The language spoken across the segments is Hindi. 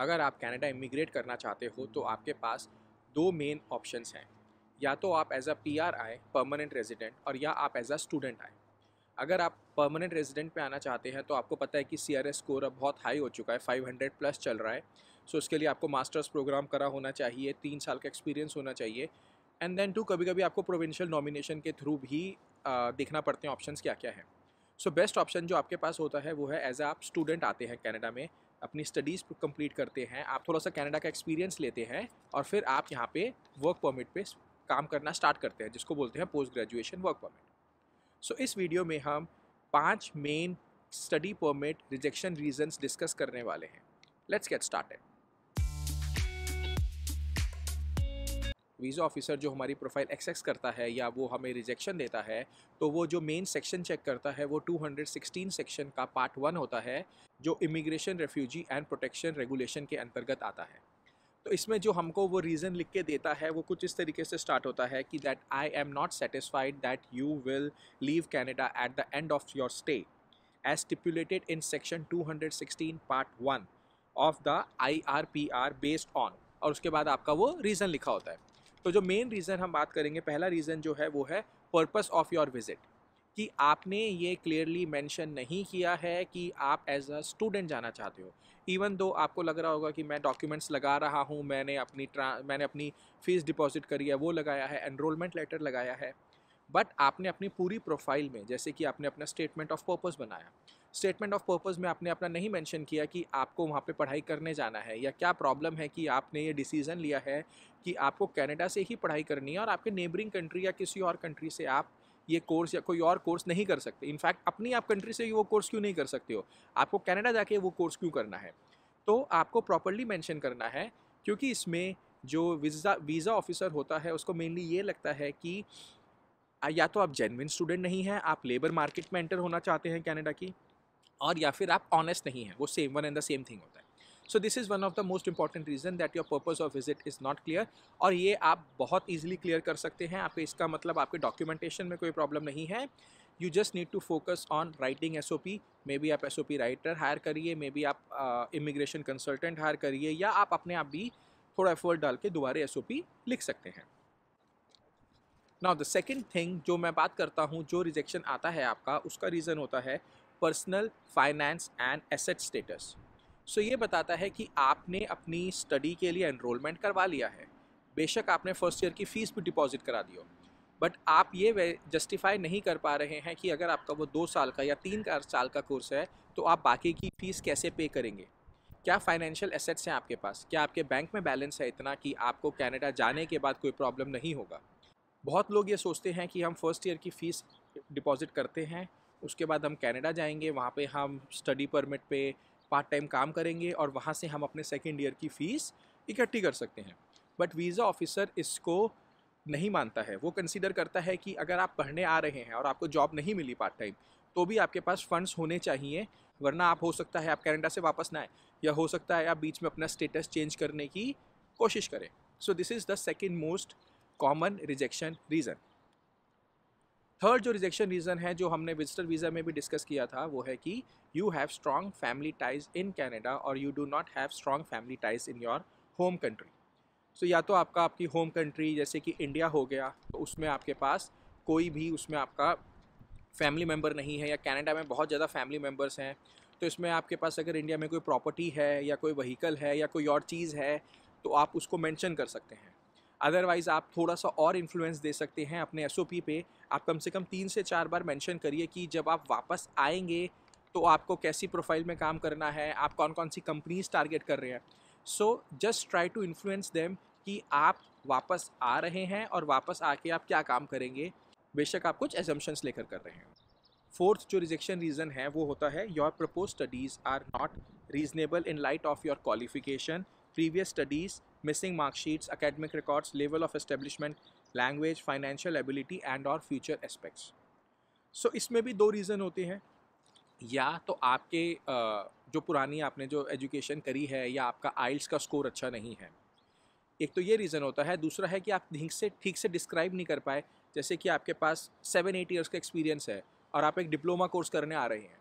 अगर आप कनाडा इमिग्रेट करना चाहते हो तो आपके पास दो मेन ऑप्शंस हैं या तो आप एज अ पी आर आए परमानेंट रेजिडेंट और या आप एज अ स्टूडेंट आए अगर आप परमानेंट रेजिडेंट पे आना चाहते हैं तो आपको पता है कि सी आर एस स्कोर अब बहुत हाई हो चुका है फाइव हंड्रेड प्लस चल रहा है सो so उसके लिए आपको मास्टर्स प्रोग्राम करा होना चाहिए तीन साल का एक्सपीरियंस होना चाहिए एंड देन टू कभी कभी आपको प्रोविंशियल नॉमिनेशन के थ्रू भी आ, देखना पड़ते हैं ऑप्शन क्या क्या है सो बेस्ट ऑप्शन जो आपके पास होता है वो है एज आप स्टूडेंट आते हैं कैनेडा में अपनी स्टडीज़ कम्प्लीट करते हैं आप थोड़ा सा कनाडा का एक्सपीरियंस लेते हैं और फिर आप यहाँ पे वर्क परमिट पे काम करना स्टार्ट करते हैं जिसको बोलते हैं post graduation work permit so इस वीडियो में हम पांच main study permit rejection reasons discuss करने वाले हैं let's get started visa officer जो हमारी प्रोफाइल एक्सेस करता है या वो हमें रिजेक्शन देता है तो वो जो मेन सेक्शन चेक करता है वो 216 सेक्शन का पार्ट वन होता है जो immigration refugee and protection regulation के अंतर्गत आता है तो इसमें जो हमको वो रीज़न लिख के देता है वो कुछ इस तरीके से स्टार्ट होता है कि that I am not satisfied that you will leave Canada at the end of your stay as stipulated in section 216 part one of the I R P R based on और उसके बाद आपका वो रीज़न लिखा होता है तो जो मेन रीज़न हम बात करेंगे पहला रीज़न जो है वो है पर्पस ऑफ योर विज़िट कि आपने ये क्लियरली मेंशन नहीं किया है कि आप एज अ स्टूडेंट जाना चाहते हो इवन दो आपको लग रहा होगा कि मैं डॉक्यूमेंट्स लगा रहा हूँ मैंने अपनी मैंने अपनी फ़ीस डिपॉजिट करी है वो लगाया है एनरोलमेंट लेटर लगाया है बट आपने अपनी पूरी प्रोफाइल में जैसे कि आपने अपना स्टेटमेंट ऑफ पर्पस बनाया स्टेटमेंट ऑफ पर्पज़ में आपने अपना नहीं मेंशन किया कि आपको वहाँ पे पढ़ाई करने जाना है या क्या प्रॉब्लम है कि आपने ये डिसीज़न लिया है कि आपको कनाडा से ही पढ़ाई करनी है और आपके नेबरिंग कंट्री या किसी और कंट्री से आप ये कोर्स या कोई और कोर्स नहीं कर सकते इनफैक्ट अपनी आप कंट्री से वो कोर्स क्यों नहीं कर सकते हो आपको कैनेडा जाके वो कोर्स क्यों करना है तो आपको प्रॉपरली मैंशन करना है क्योंकि इसमें जो वीज़ा वीज़ा ऑफिसर होता है उसको मेनली ये लगता है कि या तो आप जेनविन स्टूडेंट नहीं हैं आप लेबर मार्केट में एंटर होना चाहते हैं कनाडा की और या फिर आप ऑनेस्ट नहीं हैं वो same one and the same thing होता है so this is one of the most important reason that your purpose of visit is not clear और ये आप बहुत ईजिली क्लियर कर सकते हैं आप इसका मतलब आपके डॉक्यूमेंटेशन में कोई प्रॉब्लम नहीं है you just need to focus on writing S O P maybe बी आप S O P writer hire करिए मे बी आप इमिग्रेशन कंसल्टेंट हायर करिए या आप अपने आप भी थोड़ा एफर्ट डाल के दोबारा एस ओ पी लिख सकते हैं नाउ द सेकेंड थिंग जो मैं बात करता हूँ जो रिजेक्शन आता है आपका उसका रीज़न होता है personal finance and asset status so ये बताता है कि आपने अपनी स्टडी के लिए एनरोलमेंट करवा लिया है बेशक आपने फर्स्ट ईयर की फ़ीस भी डिपॉजिट करा दी हो बट आप ये जस्टिफाई नहीं कर पा रहे हैं कि अगर आपका वो दो साल का या तीन साल का कोर्स है तो आप बाकी की फ़ीस कैसे पे करेंगे क्या फाइनेंशियल एसेट्स हैं आपके पास क्या आपके बैंक में बैलेंस है इतना कि आपको कनाडा जाने के बाद कोई प्रॉब्लम नहीं होगा बहुत लोग ये सोचते हैं कि हम फर्स्ट ईयर की फ़ीस डिपॉज़िट करते हैं उसके बाद हम कनाडा जाएंगे वहाँ पे हम स्टडी परमिट पे पार्ट टाइम काम करेंगे और वहाँ से हम अपने सेकेंड ईयर की फ़ीस इकट्ठी कर सकते हैं बट वीज़ा ऑफिसर इसको नहीं मानता है वो कंसिडर करता है कि अगर आप पढ़ने आ रहे हैं और आपको जॉब नहीं मिली पार्ट टाइम तो भी आपके पास फंड्स होने चाहिए वरना आप हो सकता है आप कैनेडा से वापस ना आए या हो सकता है आप बीच में अपना स्टेटस चेंज करने की कोशिश करें so this is the second most common rejection reason third जो रिजेक्शन रीज़न है जो हमने विजिटर वीज़ा में भी डिस्कस किया था वो है कि you have strong family ties in Canada और you do not have strong family ties in your home country so या तो आपका आपकी होम कंट्री जैसे कि इंडिया हो गया तो उसमें आपके पास कोई भी उसमें आपका फैमिली मेम्बर नहीं है या कैनेडा में बहुत ज़्यादा फैमिली मेम्बर्स हैं तो इसमें आपके पास अगर इंडिया में कोई प्रॉपर्टी है या कोई वहीकल है या कोई और चीज़ है तो आप उसको मेंशन कर सकते हैं अदरवाइज़ आप थोड़ा सा और इन्फ्लुएंस दे सकते हैं अपने एस पे आप कम से कम तीन से चार बार मैंशन करिए कि जब आप वापस आएंगे तो आपको कैसी प्रोफाइल में काम करना है आप कौन कौन सी कंपनीज टारगेट कर रहे हैं so just try to influence them कि आप वापस आ रहे हैं और वापस आके आप क्या काम करेंगे बेशक आप कुछ एजम्पन्स लेकर कर रहे हैं फोर्थ जो रिजेक्शन रीज़न है वो होता है your propose studies are not reasonable in light of your qualification previous studies missing marksheets academic records level of establishment language financial ability and और फ्यूचर एस्पेक्ट्स सो इसमें भी दो रीज़न होते हैं या तो आपके जो पुरानी आपने जो एजुकेशन करी है या आपका आइल्स का स्कोर अच्छा नहीं है एक तो ये रीज़न होता है दूसरा है कि आप ढीक से ठीक से डिस्क्राइब नहीं कर पाए जैसे कि आपके पास सेवन एट ईयर्स का एक्सपीरियंस है और आप एक डिप्लोमा कोर्स करने आ रहे हैं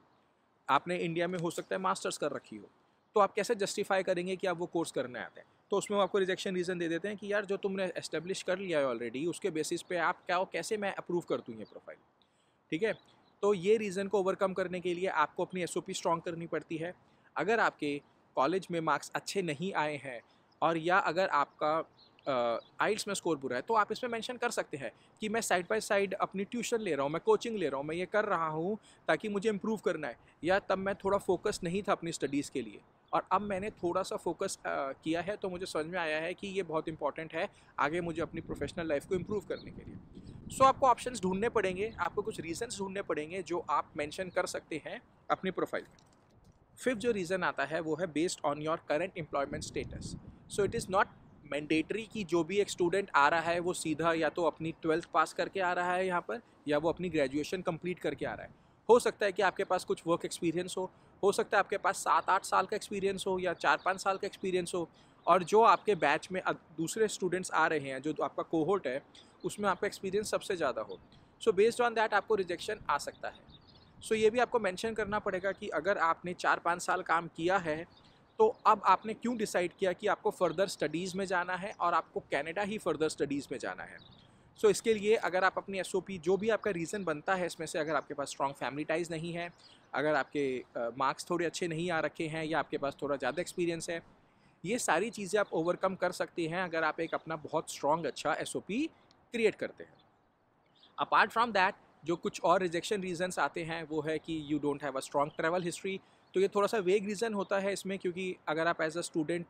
आपने इंडिया में हो सकता है मास्टर्स कर रखी हो तो आप कैसे जस्टिफाई करेंगे कि आप वो कोर्स करने आते हैं तो उसमें वो आपको रिजेक्शन रीज़न दे देते हैं कि यार जो तुमने एस्टेब्लिश कर लिया है ऑलरेडी उसके बेसिस पे आप क्या हो कैसे मैं अप्रूव कर दूँ ये प्रोफाइल ठीक है तो ये रीज़न को ओवरकम करने के लिए आपको अपनी एस ओ स्ट्रॉन्ग करनी पड़ती है अगर आपके कॉलेज में मार्क्स अच्छे नहीं आए हैं और या अगर आपका आइल्स में स्कोर बुरा है तो आप इसमें मेंशन कर सकते हैं कि मैं साइड बाय साइड अपनी ट्यूशन ले रहा हूँ मैं कोचिंग ले रहा हूँ मैं ये कर रहा हूँ ताकि मुझे इम्प्रूव करना है या तब मैं थोड़ा फोकस नहीं था अपनी स्टडीज़ के लिए और अब मैंने थोड़ा सा फोकस किया है तो मुझे समझ में आया है कि ये बहुत इंपॉर्टेंट है आगे मुझे अपनी प्रोफेशनल लाइफ को इम्प्रूव करने के लिए सो so, आपको ऑप्शंस ढूंढने पड़ेंगे आपको कुछ रीजंस ढूंढने पड़ेंगे जो आप मेंशन कर सकते हैं अपनी प्रोफाइल में फिफ्थ जो रीज़न आता है वो है based on your current employment status so it is not mandatory कि जो भी एक स्टूडेंट आ रहा है वो सीधा या तो अपनी ट्वेल्थ पास करके आ रहा है यहाँ पर या वो अपनी ग्रेजुएशन कंप्लीट करके आ रहा है हो सकता है कि आपके पास कुछ वर्क एक्सपीरियंस हो हो सकता है आपके पास सात आठ साल का एक्सपीरियंस हो या चार पाँच साल का एक्सपीरियंस हो और जो आपके बैच में दूसरे स्टूडेंट्स आ रहे हैं जो आपका कोहोट है उसमें आपका एक्सपीरियंस सबसे ज़्यादा हो सो बेस्ड ऑन दैट आपको रिजेक्शन आ सकता है सो so, ये भी आपको मेंशन करना पड़ेगा कि अगर आपने चार पाँच साल काम किया है तो अब आपने क्यों डिसाइड किया कि आपको फर्दर स्टडीज़ में जाना है और आपको कैनेडा ही फर्दर स्टडीज़ में जाना है सो so, इसके लिए अगर आप अपनी एस जो भी आपका रीज़न बनता है इसमें से अगर आपके पास स्ट्रॉन्ग फैमिली टाइज नहीं है अगर आपके मार्क्स uh, थोड़े अच्छे नहीं आ रखे हैं या आपके पास थोड़ा ज़्यादा एक्सपीरियंस है ये सारी चीज़ें आप ओवरकम कर सकते हैं अगर आप एक अपना बहुत स्ट्रॉन्ग अच्छा एस क्रिएट करते हैं अपार्ट फ्रॉम दैट जो कुछ और रिजेक्शन रीजंस आते हैं वो है कि you don't have a strong travel history तो ये थोड़ा सा वेग रीज़न होता है इसमें क्योंकि अगर आप एज अ स्टूडेंट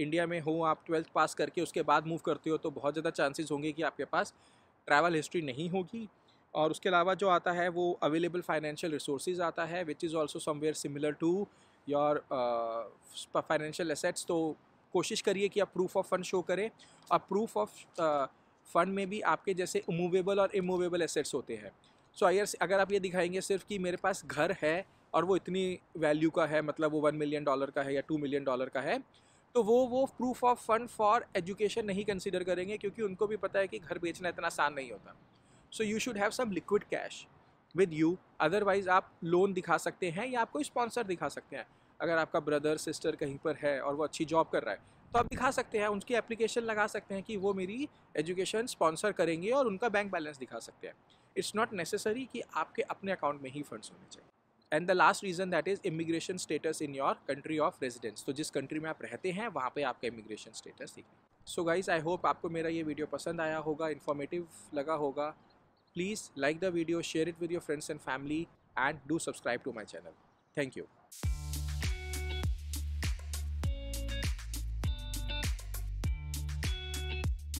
इंडिया में हो आप ट्वेल्थ पास करके उसके बाद मूव करते हो तो बहुत ज़्यादा चांसेस होंगे कि आपके पास ट्रैवल हिस्ट्री नहीं होगी और उसके अलावा जो आता है वो अवेलेबल फाइनेंशियल रिसोर्सेज आता है which is also somewhere similar to your financial assets तो कोशिश करिए कि आप प्रूफ ऑफ फंड शो करें और प्रूफ ऑफ फंड में भी आपके जैसे मूवेबल और इमूवेबल एसेट्स होते हैं सो so, अगर अगर आप ये दिखाएंगे सिर्फ कि मेरे पास घर है और वो इतनी वैल्यू का है मतलब वो वन मिलियन डॉलर का है या टू मिलियन डॉलर का है तो वो वो proof of fund for education नहीं कंसिडर करेंगे क्योंकि उनको भी पता है कि घर बेचना इतना आसान नहीं होता so you should have some liquid cash with you otherwise आप लोन दिखा सकते हैं या आप कोई स्पॉन्सर दिखा सकते हैं अगर आपका ब्रदर सिस्टर कहीं पर है और वो अच्छी जॉब कर रहा है तो आप दिखा सकते हैं उनकी एप्लीकेशन लगा सकते हैं कि वो मेरी एजुकेशन स्पॉन्सर करेंगे और उनका बैंक बैलेंस दिखा सकते हैं इट्स नॉट नेसेसरी कि आपके अपने अकाउंट में ही फंड्स होने चाहिए and the last reason that is immigration status in your country of residence तो जिस कंट्री में आप रहते हैं वहाँ पे आपका इमिग्रेशन स्टेटस देखना सो गाइज आई होप आपको मेरा ये वीडियो पसंद आया होगा इन्फॉर्मेटिव लगा होगा please like the video share it with your friends and family and do subscribe to my channel thank you